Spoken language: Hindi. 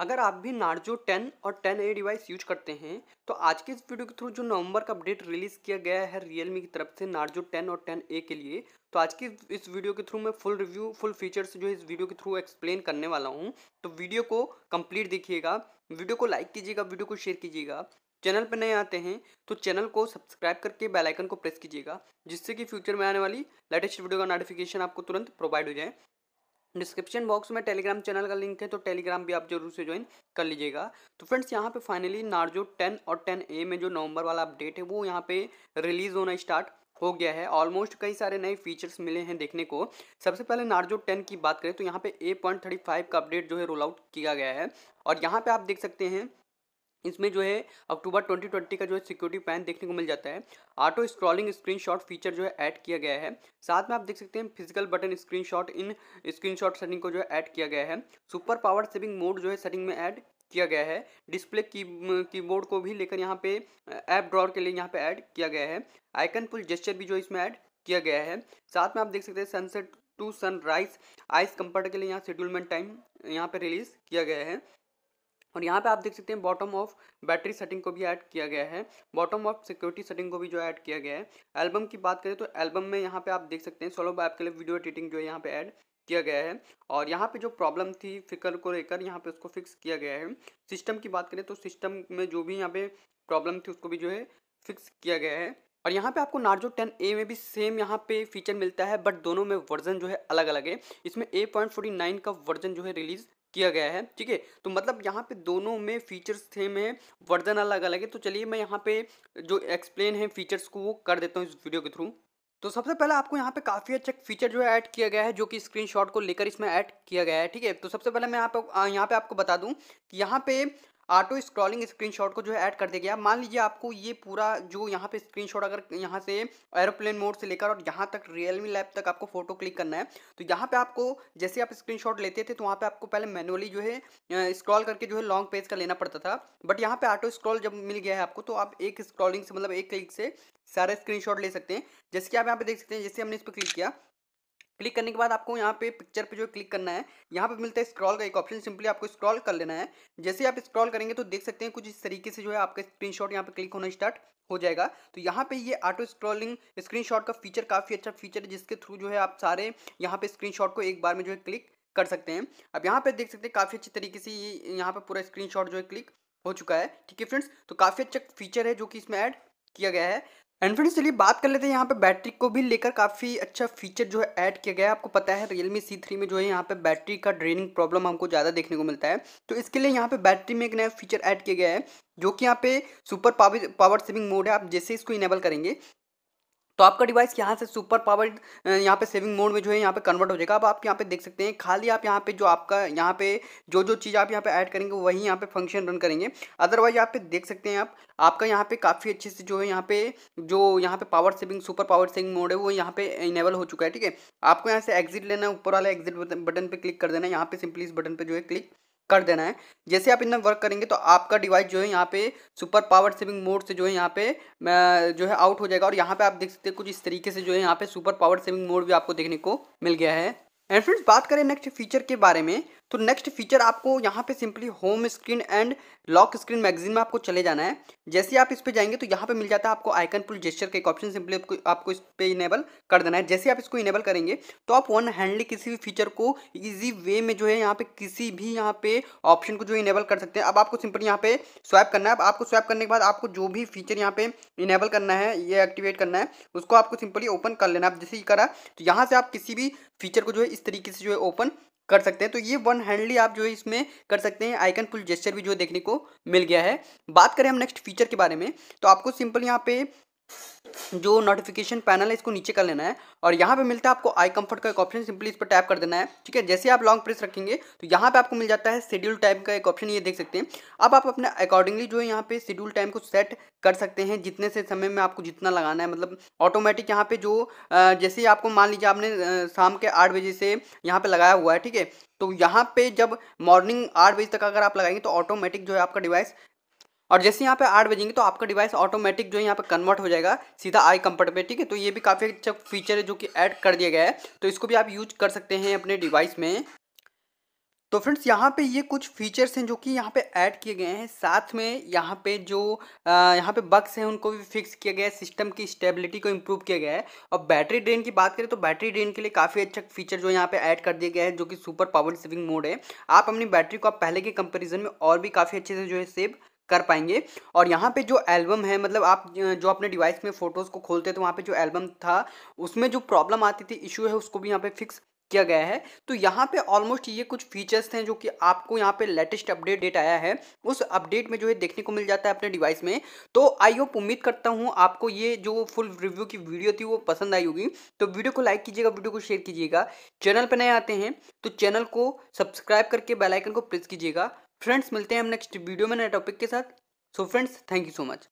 अगर आप भी नार्जो 10 और 10A ए डिवाइस यूज करते हैं तो आज के इस वीडियो के थ्रू जो नवंबर का अपडेट रिलीज़ किया गया है रियलमी की तरफ से नार्जो 10 और 10A ए के लिए तो आज की इस वीडियो के थ्रू मैं फुल रिव्यू फुल फीचर्स जो इस वीडियो के थ्रू एक्सप्लेन करने वाला हूँ तो वीडियो को कम्प्लीट देखिएगा वीडियो को लाइक कीजिएगा वीडियो को शेयर कीजिएगा चैनल पर नए आते हैं तो चैनल को सब्सक्राइब करके बेल आइकन को प्रेस कीजिएगा जिससे कि फ्यूचर में आने वाली लेटेस्ट वीडियो का नोटिफिकेशन आपको तुरंत प्रोवाइड हो जाए डिस्क्रिप्शन बॉक्स में टेलीग्राम चैनल का लिंक है तो टेलीग्राम भी आप जरूर से ज्वाइन कर लीजिएगा तो फ्रेंड्स यहाँ पे फाइनली नार्जो 10 और 10 ए में जो नवंबर वाला अपडेट है वो यहाँ पे रिलीज़ होना स्टार्ट हो गया है ऑलमोस्ट कई सारे नए फीचर्स मिले हैं देखने को सबसे पहले नार्जो 10 की बात करें तो यहाँ पे ए पॉइंट थर्टी फाइव का अपडेट जो है रोल आउट किया गया है और यहाँ पे आप देख सकते हैं इसमें जो है अक्टूबर 2020 का जो है सिक्योरिटी पैन देखने को मिल जाता है ऑटो स्क्रॉलिंग स्क्रीनशॉट फीचर जो है ऐड किया गया है साथ में आप देख सकते हैं फिजिकल बटन स्क्रीनशॉट इन स्क्रीनशॉट सेटिंग को जो है ऐड किया गया है सुपर पावर सेविंग मोड जो है सेटिंग में ऐड किया गया है डिस्प्ले की कीबोर्ड को भी लेकर यहाँ पे ऐप ड्रॉर के लिए यहाँ पे ऐड किया गया है आइकन पुल जेस्चर भी जो इसमें ऐड किया गया है साथ में आप देख सकते हैं sunset to sunrise eye comfort के लिए यहाँ शेड्यूलमेंट टाइम यहाँ पे रिलीज़ किया गया है और यहाँ पे आप देख सकते हैं बॉटम ऑफ बैटरी सेटिंग को भी ऐड किया गया है बॉटम ऑफ सिक्योरिटी सेटिंग को भी जो ऐड किया गया है एल्बम की बात करें तो एल्बम में यहाँ पे आप देख सकते हैं सोलो ऐप के लिए वीडियो एडिटिंग जो है यहाँ पे ऐड किया गया है और यहाँ पे जो प्रॉब्लम थी फिकर को लेकर यहाँ पे उसको फिक्स किया गया है सिस्टम की बात करें तो सिस्टम में जो भी यहाँ पे प्रॉब्लम थी उसको भी जो है फिक्स किया गया है और यहाँ पे आपको नार्जो 10 ए में भी सेम यहाँ पे फीचर मिलता है बट दोनों में वर्जन जो है अलग अलग है इसमें ए पॉइंट फोर्टी नाइन का वर्जन जो है रिलीज़ किया गया है ठीक है तो मतलब यहाँ पे दोनों में फीचर्स थे में वर्जन अलग अलग है तो चलिए मैं यहाँ पे जो एक्सप्लेन है फीचर्स को वो कर देता हूँ इस वीडियो के थ्रू तो सबसे पहले आपको यहाँ पे काफ़ी अच्छा फीचर जो है ऐड किया गया है जो कि स्क्रीनशॉट को लेकर इसमें ऐड किया गया है ठीक है तो सबसे पहले मैं यहाँ पे यहाँ पे आपको बता दूँ कि यहाँ पे ऑटो स्क्रॉलिंग स्क्रीनशॉट को जो है ऐड कर दिया गया मान लीजिए आपको ये पूरा जो यहाँ पे स्क्रीनशॉट अगर यहाँ से एरोप्लेन मोड से लेकर और यहाँ तक रियलमी लैब तक आपको फोटो क्लिक करना है तो यहाँ पे आपको जैसे आप स्क्रीनशॉट लेते थे तो वहाँ पे आपको पहले मैनुअली जो है स्क्रॉल करके जो है लॉन्ग पेज का लेना पड़ता था बट यहाँ पे ऑटो स्क्रॉल जब मिल गया है आपको तो आप एक स्क्रॉलिंग से मतलब एक क्लिक से सारे स्क्रीनशॉट ले सकते हैं जैसे कि आप यहाँ पे देख सकते हैं जैसे हमने इस पर क्लिक किया क्लिक करने के बाद आपको यहाँ पे पिक्चर पे जो क्लिक करना है यहाँ पे मिलता है स्क्रॉल का एक ऑप्शन सिंपली आपको स्क्रॉल कर लेना है जैसे आप स्क्रॉल करेंगे तो देख सकते हैं कुछ इस तरीके से जो है आपका स्क्रीन शॉट यहाँ पे क्लिक होना स्टार्ट हो जाएगा तो यहाँ पे ये ऑटो स्क्रॉलिंग स्क्रीनशॉट का फीचर काफ़ी अच्छा फीचर है जिसके थ्रू जो है आप सारे यहाँ पे शॉट को एक बार में जो है क्लिक कर सकते हैं अब यहाँ पे देख सकते हैं काफ़ी अच्छी तरीके से ये यहाँ पे पूरा शॉट जो है क्लिक हो चुका है ठीक है फ्रेंड्स तो काफ़ी अच्छा फीचर है जो कि इसमें ऐड किया गया है एंड फ्रेंड्स चलिए बात कर लेते हैं यहाँ पे बैटरी को भी लेकर काफ़ी अच्छा फीचर जो है ऐड किया गया है आपको पता है रियलमी सी थ्री में जो है यहाँ पे बैटरी का ड्रेनिंग प्रॉब्लम हमको ज़्यादा देखने को मिलता है तो इसके लिए यहाँ पे बैटरी में एक नया फीचर ऐड किया गया है जो कि यहाँ पे super power power saving mode है आप जैसे इसको इनेबल करेंगे तो आपका डिवाइस यहाँ से सुपर पावर यहाँ पे सेविंग मोड में जो है यहाँ पे कन्वर्ट हो जाएगा अब आप यहाँ पे देख सकते हैं खाली आप यहाँ पे जो आपका यहाँ पे जो जो चीज़ आप यहाँ पे ऐड करेंगे वही यहाँ पे फंक्शन रन करेंगे अदरवाइज यहाँ पे देख सकते हैं आप आपका यहाँ पे काफ़ी अच्छे से जो है यहाँ पे जो यहाँ पे power saving super power saving mode है वो यहाँ पे इनेबल हो चुका है ठीक है आपको यहाँ से एग्जिट लेना है ऊपर वाला एग्जिट बटन पर क्लिक कर देना यहाँ पे सिंपली इस बटन पर जो है क्लिक कर देना है जैसे आप इनमें वर्क करेंगे तो आपका डिवाइस जो है यहाँ पे सुपर पावर सेविंग मोड से जो है यहाँ पे जो है आउट हो जाएगा और यहाँ पे आप देख सकते हैं कुछ इस तरीके से जो है यहाँ पे सुपर पावर सेविंग मोड भी आपको देखने को मिल गया है एंड फ्रेंड्स बात करें नेक्स्ट फीचर के बारे में तो नेक्स्ट फीचर आपको यहाँ पे simply home screen and lock screen magazine में आपको चले जाना है जैसे आप इस पर जाएंगे तो यहाँ पे मिल जाता है आपको आइकन पुल जेस्चर का एक ऑप्शन सिंपली आपको आपको इस पर इनेबल कर देना है जैसे आप इसको इनेबल करेंगे तो आप वन हैंडली किसी भी फीचर को ईजी वे में जो है यहाँ पे किसी भी यहाँ पे ऑप्शन को जो है इनेबल कर सकते हैं अब आपको सिंपली यहाँ पे स्वैप करना है अब आपको स्वैप करने के बाद आपको जो भी फीचर यहाँ पे इनेबल करना है या एक्टिवेट करना है उसको आपको सिंपली ओपन कर लेना आप जैसे ही करा तो यहाँ से आप किसी भी फीचर को जो है इस तरीके से जो है ओपन कर सकते हैं तो ये वन हैंडली आप जो है इसमें कर सकते हैं आइकन पुल जेस्चर भी जो देखने को मिल गया है बात करें हम नेक्स्ट फीचर के बारे में तो आपको सिंपल यहाँ पे जो नोटिफिकेशन पैनल है इसको नीचे कर लेना है और यहाँ पे मिलता है आपको आई कंफर्ट का एक ऑप्शन सिंपली इस पर टैप कर देना है ठीक है जैसे आप लॉन्ग प्रेस रखेंगे तो यहाँ पे आपको मिल जाता है शेड्यूल टाइम का एक ऑप्शन ये देख सकते हैं अब आप अपने अकॉर्डिंगली जो है यहाँ पे शेड्यूल टाइम को सेट कर सकते हैं जितने से समय में आपको जितना लगाना है मतलब ऑटोमेटिक यहाँ पे जो जैसे आपको मान लीजिए आपने शाम के आठ बजे से यहाँ पे लगाया हुआ है ठीक है तो यहाँ पे जब मॉर्निंग आठ बजे तक अगर आप लगाएंगे तो ऑटोमेटिक जो है आपका डिवाइस और जैसे यहाँ पे आठ बजेंगे तो आपका डिवाइस ऑटोमेटिक जो है यहाँ पे कन्वर्ट हो जाएगा सीधा आई कंपर्ट पे ठीक है तो ये भी काफ़ी अच्छा फीचर है जो कि ऐड कर दिया गया है तो इसको भी आप यूज कर सकते हैं अपने डिवाइस में तो फ्रेंड्स यहाँ पे ये कुछ फीचर्स हैं जो कि यहाँ पे ऐड किए गए हैं साथ में यहाँ पे जो यहाँ पे बक्स हैं उनको भी फिक्स किया गया है सिस्टम की स्टेबिलिटी को इम्प्रूव किया गया है और बैटरी ड्रेन की बात करें तो बैटरी ड्रेन के लिए काफ़ी अच्छा फीचर जो यहाँ पे ऐड कर दिया गया है जो कि सुपर पावर सेविंग मोड है आप अपनी बैटरी को आप पहले के कंपेरिजन में और भी काफ़ी अच्छे से जो है सेव कर पाएंगे और यहाँ पे जो एल्बम है मतलब आप जो अपने डिवाइस में फ़ोटोज़ को खोलते तो वहाँ पे जो एल्बम था उसमें जो प्रॉब्लम आती थी इशू है उसको भी यहाँ पे फिक्स किया गया है तो यहाँ पे ऑलमोस्ट ये कुछ फीचर्स हैं जो कि आपको यहाँ पे लेटेस्ट अपडेट डेट आया है उस अपडेट में जो है देखने को मिल जाता है अपने डिवाइस में तो आई होप उम्मीद करता हूँ आपको ये जो फुल रिव्यू की वीडियो थी वो पसंद आई होगी तो वीडियो को लाइक कीजिएगा वीडियो को शेयर कीजिएगा चैनल पर नए आते हैं तो चैनल को सब्सक्राइब करके बेलाइकन को प्रेस कीजिएगा फ्रेंड्स मिलते हैं हम नेक्स्ट वीडियो में नए टॉपिक के साथ so friends thank you so much